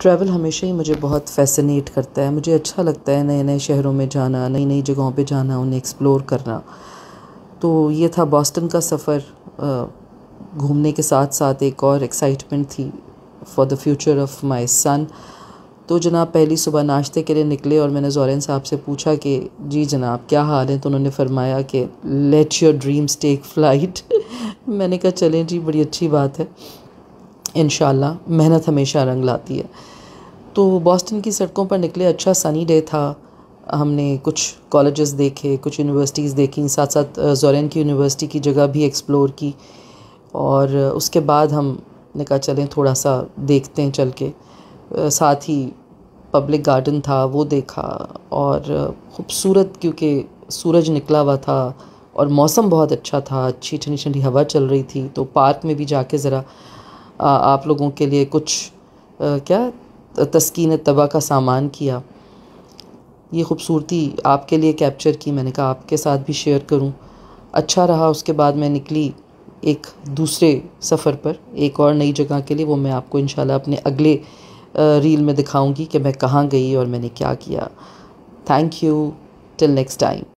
travel हमेशा ही मुझे बहुत फैसिनेट करता है मुझे अच्छा लगता है नए नए शहरों में जाना नई नई जगहों पे जाना उन्हें एक्सप्लोर करना तो ये था बॉस्टन का सफ़र घूमने के साथ साथ एक और एक्साइटमेंट थी for the future of my son तो जनाब पहली सुबह नाश्ते के लिए निकले और मैंने जोरन साहब से पूछा कि जी जनाब क्या हाल है तो उन्होंने फरमाया कि let your dreams take flight मैंने कहा चलें जी बड़ी अच्छी बात है इन मेहनत हमेशा रंग लाती है तो बॉस्टन की सड़कों पर निकले अच्छा सनी डे था हमने कुछ कॉलेजेस देखे कुछ यूनिवर्सिटीज़ देखी साथ साथ जोरेन की यूनिवर्सिटी की जगह भी एक्सप्लोर की और उसके बाद हम ने कहा चलें थोड़ा सा देखते हैं चल के साथ ही पब्लिक गार्डन था वो देखा और खूबसूरत क्योंकि सूरज निकला हुआ था और मौसम बहुत अच्छा था अच्छी ठंडी ठंडी हवा चल रही थी तो पार्क में भी जाके ज़रा आप लोगों के लिए कुछ क्या तस्किन तबा का सामान किया ये खूबसूरती आपके लिए कैप्चर की मैंने कहा आपके साथ भी शेयर करूं अच्छा रहा उसके बाद मैं निकली एक दूसरे सफ़र पर एक और नई जगह के लिए वो मैं आपको इन अपने अगले रील में दिखाऊंगी कि मैं कहाँ गई और मैंने क्या किया thank you till next time